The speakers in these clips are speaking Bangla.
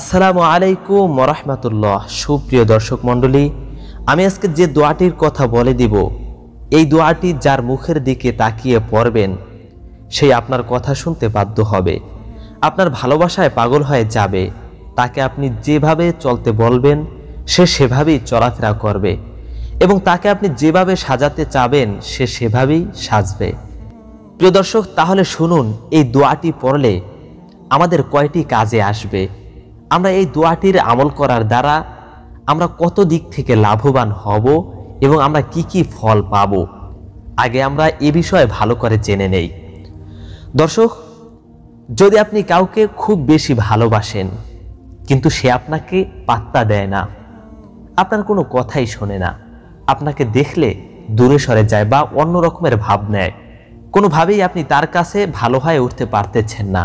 আসসালামু আলাইকুম রহমতুল্লাহ সুপ্রিয় দর্শক মণ্ডলী আমি আজকে যে দোয়াটির কথা বলে দিব এই দোয়াটি যার মুখের দিকে তাকিয়ে পড়বেন সেই আপনার কথা শুনতে বাধ্য হবে আপনার ভালোবাসায় পাগল হয়ে যাবে তাকে আপনি যেভাবে চলতে বলবেন সে সেভাবেই চলাফেরা করবে এবং তাকে আপনি যেভাবে সাজাতে চাবেন সে সেভাবেই সাজবে প্রিয় দর্শক তাহলে শুনুন এই দোয়াটি পড়লে আমাদের কয়টি কাজে আসবে আমরা এই দোয়াটির আমল করার দ্বারা আমরা কত দিক থেকে লাভবান হব এবং আমরা কি কি ফল পাব আগে আমরা এ বিষয়ে ভালো করে জেনে নেই দর্শক যদি আপনি কাউকে খুব বেশি ভালোবাসেন কিন্তু সে আপনাকে পাত্তা দেয় না আপনার কোনো কথাই শোনে না আপনাকে দেখলে দূরে সরে যায় বা অন্য রকমের ভাব নেয় কোনোভাবেই আপনি তার কাছে ভালো হয়ে উঠতে পারতেছেন না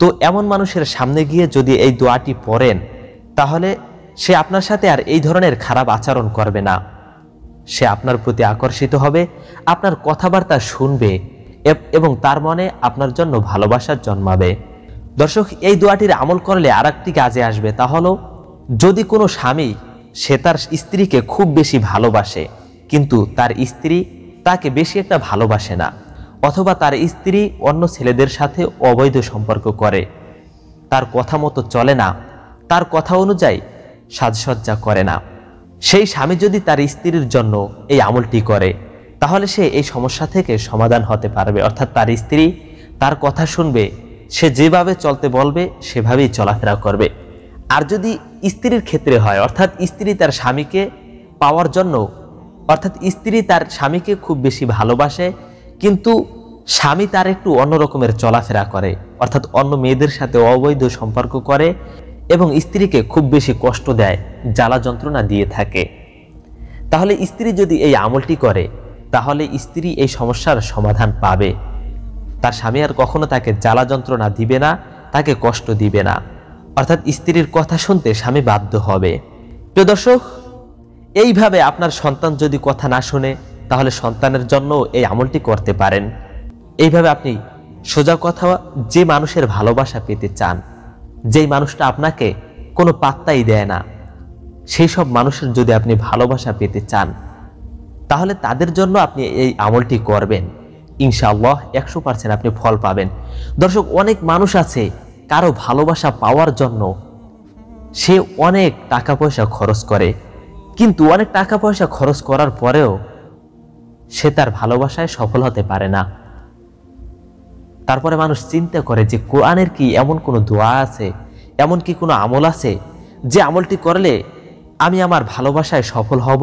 তো এমন মানুষের সামনে গিয়ে যদি এই দোয়াটি পড়েন তাহলে সে আপনার সাথে আর এই ধরনের খারাপ আচরণ করবে না সে আপনার প্রতি আকর্ষিত হবে আপনার কথাবার্তা শুনবে এবং তার মনে আপনার জন্য ভালোবাসার জন্মাবে দর্শক এই দোয়াটির আমল করলে আর একটি কাজে আসবে তা হলো যদি কোনো স্বামী সে তার স্ত্রীকে খুব বেশি ভালোবাসে কিন্তু তার স্ত্রী তাকে বেশি একটা ভালোবাসে না অথবা তার স্ত্রী অন্য ছেলেদের সাথে অবৈধ সম্পর্ক করে তার কথা মতো চলে না তার কথা অনুযায়ী সাজসজ্জা করে না সেই স্বামী যদি তার স্ত্রীর জন্য এই আমলটি করে তাহলে সে এই সমস্যা থেকে সমাধান হতে পারবে অর্থাৎ তার স্ত্রী তার কথা শুনবে সে যেভাবে চলতে বলবে সেভাবেই চলাফেরা করবে আর যদি স্ত্রীর ক্ষেত্রে হয় অর্থাৎ স্ত্রী তার স্বামীকে পাওয়ার জন্য অর্থাৎ স্ত্রী তার স্বামীকে খুব বেশি ভালোবাসে কিন্তু স্বামী তার একটু অন্য রকমের চলাফেরা করে অর্থাৎ অন্য মেয়েদের সাথে অবৈধ সম্পর্ক করে এবং স্ত্রীকে খুব বেশি কষ্ট দেয় জ্বালা যন্ত্রণা দিয়ে থাকে তাহলে স্ত্রী যদি এই আমলটি করে তাহলে স্ত্রী এই সমস্যার সমাধান পাবে তার স্বামী আর কখনো তাকে জ্বালা যন্ত্রণা দিবে না তাকে কষ্ট দিবে না অর্থাৎ স্ত্রীর কথা শুনতে স্বামী বাধ্য হবে প্রিয় দর্শক এইভাবে আপনার সন্তান যদি কথা না শুনে তাহলে সন্তানের জন্য এই আমলটি করতে পারেন এইভাবে আপনি সোজা কথা যে মানুষের ভালোবাসা পেতে চান যেই মানুষটা আপনাকে কোনো পাত্তাই দেয় না সেই সব মানুষের যদি আপনি ভালোবাসা পেতে চান তাহলে তাদের জন্য আপনি এই আমলটি করবেন ইনশাআল্লাহ একশো পার্সেন্ট আপনি ফল পাবেন দর্শক অনেক মানুষ আছে কারো ভালোবাসা পাওয়ার জন্য সে অনেক টাকা পয়সা খরচ করে কিন্তু অনেক টাকা পয়সা খরচ করার পরেও সে তার ভালোবাসায় সফল হতে পারে না তারপরে মানুষ চিন্তা করে যে কোরআনের কি এমন কোনো দোয়া আছে এমন কি কোনো আমল আছে যে আমলটি করলে আমি আমার ভালোবাসায় সফল হব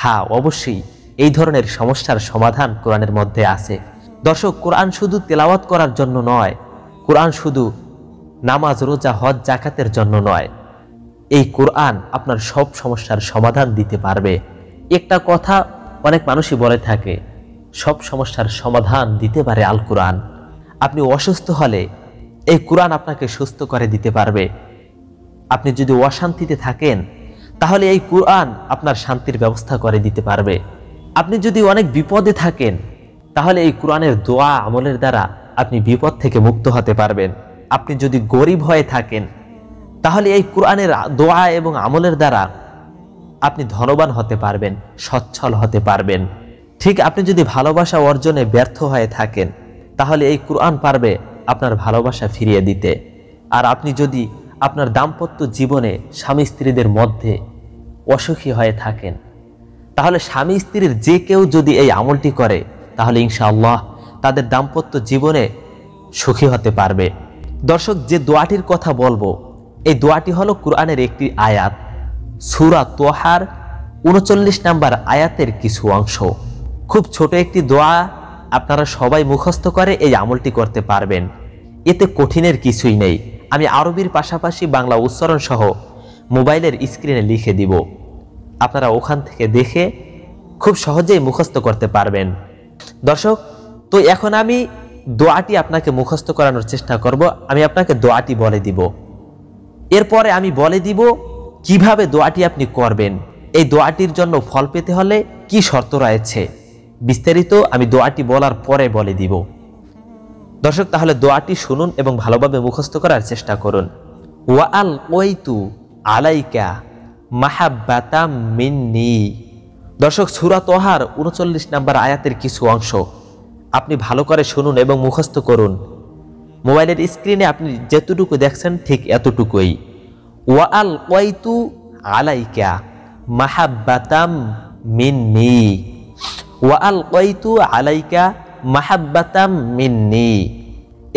হ্যাঁ অবশ্যই এই ধরনের সমস্যার সমাধান কোরআনের মধ্যে আছে দর্শক কোরআন শুধু তেলাওয়াত করার জন্য নয় কোরআন শুধু নামাজ রোজা হজ জাকাতের জন্য নয় এই কোরআন আপনার সব সমস্যার সমাধান দিতে পারবে একটা কথা অনেক মানুষই বলে থাকে সব সমস্যার সমাধান দিতে পারে আল কোরআন আপনি অসুস্থ হলে এই কোরআন আপনাকে সুস্থ করে দিতে পারবে আপনি যদি অশান্তিতে থাকেন তাহলে এই কোরআন আপনার শান্তির ব্যবস্থা করে দিতে পারবে আপনি যদি অনেক বিপদে থাকেন তাহলে এই কোরআনের দোয়া আমলের দ্বারা আপনি বিপদ থেকে মুক্ত হতে পারবেন আপনি যদি গরিব হয়ে থাকেন তাহলে এই কোরআনের দোয়া এবং আমলের দ্বারা আপনি ধনবান হতে পারবেন সচ্ছল হতে পারবেন ঠিক আপনি যদি ভালোবাসা অর্জনে ব্যর্থ হয়ে থাকেন তাহলে এই কোরআন পারবে আপনার ভালোবাসা ফিরিয়ে দিতে আর আপনি যদি আপনার দাম্পত্য জীবনে স্বামী স্ত্রীদের মধ্যে অসুখী হয়ে থাকেন তাহলে স্বামী স্ত্রীর যে কেউ যদি এই আমলটি করে তাহলে ইনশাআল্লাহ তাদের দাম্পত্য জীবনে সুখী হতে পারবে দর্শক যে দোয়াটির কথা বলবো এই দোয়াটি হলো কোরআনের একটি আয়াত সুরা তোহার উনচল্লিশ নাম্বার আয়াতের কিছু অংশ খুব ছোট একটি দোয়া আপনারা সবাই মুখস্থ করে এই আমলটি করতে পারবেন এতে কঠিনের কিছুই নেই আমি আরবির পাশাপাশি বাংলা উচ্চারণ সহ মোবাইলের স্ক্রিনে লিখে দিব আপনারা ওখান থেকে দেখে খুব সহজেই মুখস্থ করতে পারবেন দর্শক তো এখন আমি দোয়াটি আপনাকে মুখস্থ করানোর চেষ্টা করব আমি আপনাকে দোয়াটি বলে দিব এরপরে আমি বলে দিব কিভাবে দোয়াটি আপনি করবেন এই দোয়াটির জন্য ফল পেতে হলে কি শর্ত রয়েছে বিস্তারিত আমি দোয়াটি বলার পরে বলে দিব দর্শক তাহলে দোয়াটি শুনুন এবং ভালোভাবে মুখস্থ করার চেষ্টা করুন ওয়াল ওয়াইতু আলাইকা মাহাব্বাতাম মিন্নি দর্শক সুরা তোহার উনচল্লিশ নাম্বার আয়াতের কিছু অংশ আপনি ভালো করে শুনুন এবং মুখস্থ করুন মোবাইলের স্ক্রিনে আপনি যেতটুকু দেখছেন ঠিক এতটুকুই ওয়াল কয়তু আলাইকা মাহাব্বাতাম মিন্নি ওয়াল কয়তু আলাইকা মাহাব্বাতাম মিন্নি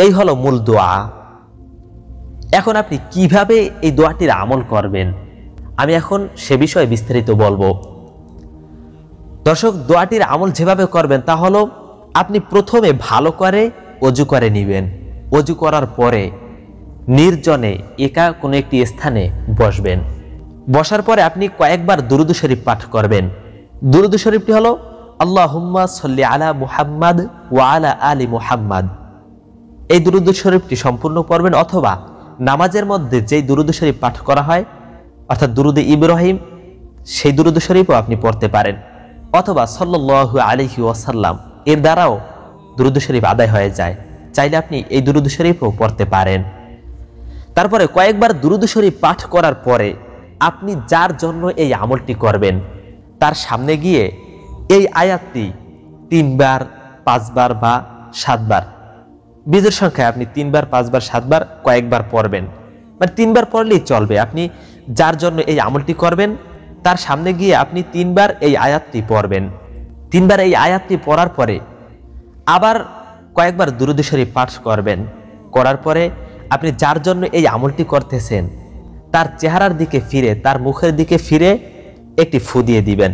এই হলো মূল দোয়া এখন আপনি কিভাবে এই দোয়াটির আমল করবেন আমি এখন সে বিষয়ে বিস্তারিত বলবো দর্শক দোয়াটির আমল যেভাবে করবেন তা হলো আপনি প্রথমে ভালো করে অজু করে নিবেন অজু করার পরে নির্জনে একা কোনো একটি স্থানে বসবেন বসার পরে আপনি কয়েকবার দুরুদু শরীফ পাঠ করবেন দুরুদু শরীফটি হলো আল্লাহ হুম্মা সল্লি আলা মুহাম্মাদ ওয়া আলা আলী মুহাম্মাদ এই দুরুদ শরীফটি সম্পূর্ণ করবেন অথবা নামাজের মধ্যে যেই দুরুদ শরীফ পাঠ করা হয় অর্থাৎ দুরুদে ইব্রাহিম সেই দুরুদ শরীফও আপনি পড়তে পারেন অথবা সল্লু আলিহি ওয়াসাল্লাম এর দ্বারাও দুরুদ শরীফ আদায় হয়ে যায় চাইলে আপনি এই দুরুদ শরীফও পড়তে পারেন তারপরে কয়েকবার দুরুদ পাঠ করার পরে আপনি যার জন্য এই আমলটি করবেন তার সামনে গিয়ে এই আয়াতটি তিনবার পাঁচবার বা সাতবার বীজের সংখ্যায় আপনি তিনবার পাঁচবার সাতবার কয়েকবার পড়বেন মানে তিনবার পড়লেই চলবে আপনি যার জন্য এই আমলটি করবেন তার সামনে গিয়ে আপনি তিনবার এই আয়াতটি পড়বেন তিনবার এই আয়াতটি পড়ার পরে আবার কয়েকবার দুরুদ পাঠ করবেন করার পরে আপনি যার জন্য এই আমলটি করতেছেন তার চেহারার দিকে ফিরে তার মুখের দিকে ফিরে একটি ফু দিয়ে দিবেন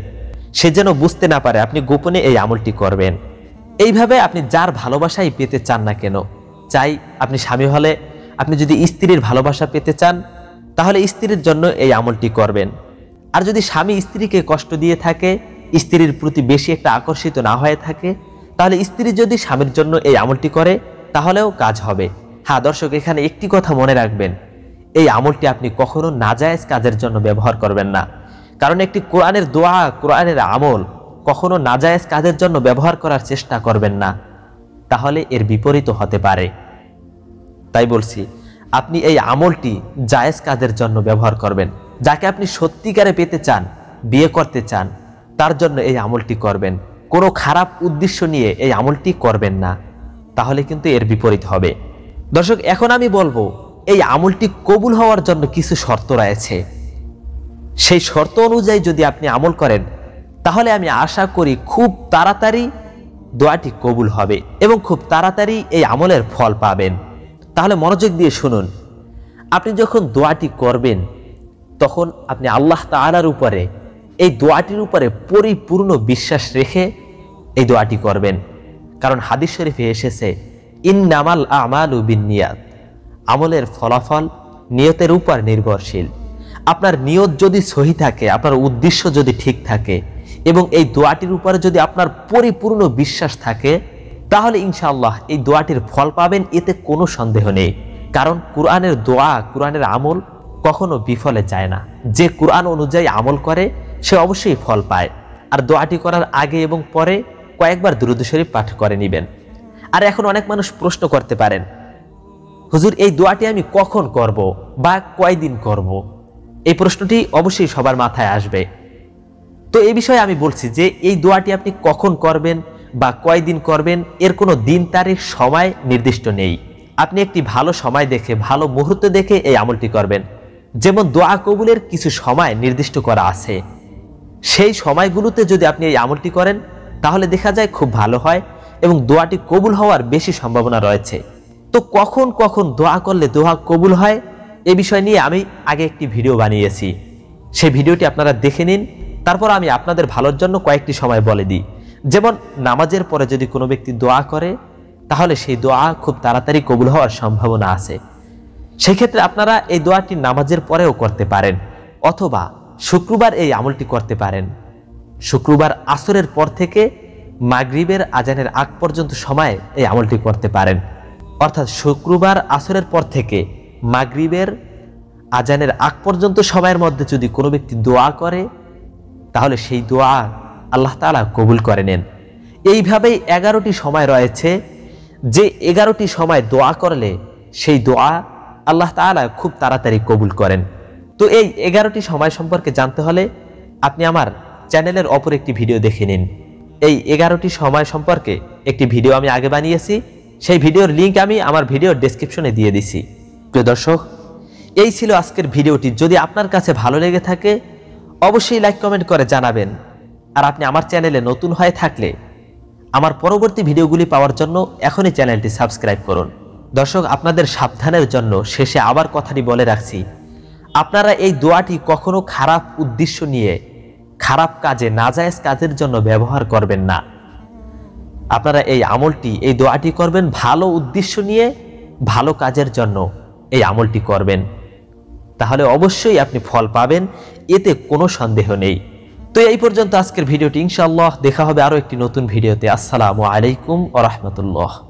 সে যেন বুঝতে না পারে আপনি গোপনে এই আমলটি করবেন এইভাবে আপনি যার ভালোবাসাই পেতে চান না কেন চাই আপনি স্বামী হলে আপনি যদি স্ত্রীর ভালোবাসা পেতে চান তাহলে স্ত্রীর জন্য এই আমলটি করবেন আর যদি স্বামী স্ত্রীকে কষ্ট দিয়ে থাকে স্ত্রীর প্রতি বেশি একটা আকর্ষিত না হয়ে থাকে তাহলে স্ত্রী যদি স্বামীর জন্য এই আমলটি করে তাহলেও কাজ হবে হ্যাঁ দর্শক এখানে একটি কথা মনে রাখবেন এই আমলটি আপনি কখনো নাজায়েজ কাজের জন্য ব্যবহার করবেন না কারণ একটি কোরআনের দোয়া কোরআনের আমল কখনো নাজায়েজ কাজের জন্য ব্যবহার করার চেষ্টা করবেন না তাহলে এর বিপরীত হতে পারে তাই বলছি আপনি এই আমলটি জায়েজ কাজের জন্য ব্যবহার করবেন যাকে আপনি সত্যিকারে পেতে চান বিয়ে করতে চান তার জন্য এই আমলটি করবেন কোনো খারাপ উদ্দেশ্য নিয়ে এই আমলটি করবেন না তাহলে কিন্তু এর বিপরীত হবে দর্শক এখন আমি বলবো এই আমলটি কবুল হওয়ার জন্য কিছু শর্ত রয়েছে সেই শর্ত অনুযায়ী যদি আপনি আমল করেন তাহলে আমি আশা করি খুব তাড়াতাড়ি দোয়াটি কবুল হবে এবং খুব তাড়াতাড়ি এই আমলের ফল পাবেন তাহলে মনোযোগ দিয়ে শুনুন আপনি যখন দোয়াটি করবেন তখন আপনি আল্লাহ তালার উপরে এই দোয়াটির উপরে পরিপূর্ণ বিশ্বাস রেখে এই দোয়াটি করবেন কারণ হাদিস শরীফে এসেছে ইন্নামাল আমালু বিনিয়াত আমলের ফলাফল নিয়তের উপর নির্ভরশীল আপনার নিয়ত যদি সহি থাকে আপনার উদ্দেশ্য যদি ঠিক থাকে এবং এই দোয়াটির উপরে যদি আপনার পরিপূর্ণ বিশ্বাস থাকে তাহলে ইনশাআল্লাহ এই দোয়াটির ফল পাবেন এতে কোনো সন্দেহ নেই কারণ কোরআনের দোয়া কোরআনের আমল কখনো বিফলে যায় না যে কোরআন অনুযায়ী আমল করে সে অবশ্যই ফল পায় আর দোয়াটি করার আগে এবং পরে কয়েকবার দ্রুত শরীফ পাঠ করে নেবেন আর এখন অনেক মানুষ প্রশ্ন করতে পারেন হুজুর এই দোয়াটি আমি কখন করব বা কয়দিন করব এই প্রশ্নটি অবশ্যই সবার মাথায় আসবে তো এই বিষয়ে আমি বলছি যে এই দোয়াটি আপনি কখন করবেন বা কয়দিন করবেন এর কোনো দিন তারিখ সময় নির্দিষ্ট নেই আপনি একটি ভালো সময় দেখে ভালো মুহূর্ত দেখে এই আমলটি করবেন যেমন দোয়া কবুলের কিছু সময় নির্দিষ্ট করা আছে সেই সময়গুলোতে যদি আপনি এই আমলটি করেন তাহলে দেখা যায় খুব ভালো হয় এবং দোয়াটি কবুল হওয়ার বেশি সম্ভাবনা রয়েছে তো কখন কখন দোয়া করলে দোয়া কবুল হয় এ বিষয় নিয়ে আমি আগে একটি ভিডিও বানিয়েছি সেই ভিডিওটি আপনারা দেখে নিন তারপর আমি আপনাদের ভালোর জন্য কয়েকটি সময় বলে দিই যেমন নামাজের পরে যদি কোনো ব্যক্তি দোয়া করে তাহলে সেই দোয়া খুব তাড়াতাড়ি কবুল হওয়ার সম্ভাবনা আছে সেক্ষেত্রে আপনারা এই দোয়াটি নামাজের পরেও করতে পারেন অথবা শুক্রবার এই আমলটি করতে পারেন শুক্রবার আসরের পর থেকে মাগরিবের আজানের আগ পর্যন্ত সময়ে এই আমলটি করতে পারেন অর্থাৎ শুক্রবার আসরের পর থেকে মাগরিবের আজানের আগ পর্যন্ত সময়ের মধ্যে যদি কোনো ব্যক্তি দোয়া করে তাহলে সেই দোয়া আল্লাহ তালা কবুল করে নেন এইভাবেই এগারোটি সময় রয়েছে যে এগারোটি সময় দোয়া করলে সেই দোয়া আল্লাহ তালা খুব তাড়াতাড়ি কবুল করেন তো এই এগারোটি সময় সম্পর্কে জানতে হলে আপনি আমার চ্যানেলের অপর একটি ভিডিও দেখে নিন এই এগারোটি সময় সম্পর্কে একটি ভিডিও আমি আগে বানিয়েছি সেই ভিডিওর লিঙ্ক আমি আমার ভিডিওর ডিসক্রিপশনে দিয়ে দিছি প্রিয় দর্শক এই ছিল আজকের ভিডিওটি যদি আপনার কাছে ভালো লেগে থাকে অবশ্যই লাইক কমেন্ট করে জানাবেন আর আপনি আমার চ্যানেলে নতুন হয়ে থাকলে আমার পরবর্তী ভিডিওগুলি পাওয়ার জন্য এখনই চ্যানেলটি সাবস্ক্রাইব করুন দর্শক আপনাদের সাবধানের জন্য শেষে আবার কথাটি বলে রাখছি আপনারা এই দোয়াটি কখনো খারাপ উদ্দেশ্য নিয়ে খারাপ কাজে নাজায়জ কাজের জন্য ব্যবহার করবেন না আপনারা এই আমলটি এই দোয়াটি করবেন ভালো উদ্দেশ্য নিয়ে ভালো কাজের জন্য এই আমলটি করবেন তাহলে অবশ্যই আপনি ফল পাবেন এতে কোনো সন্দেহ নেই তো এই পর্যন্ত আজকের ভিডিওটি ইনশাআল্লাহ দেখা হবে আরও একটি নতুন ভিডিওতে আসসালামু আলাইকুম ও রহমতুল্লাহ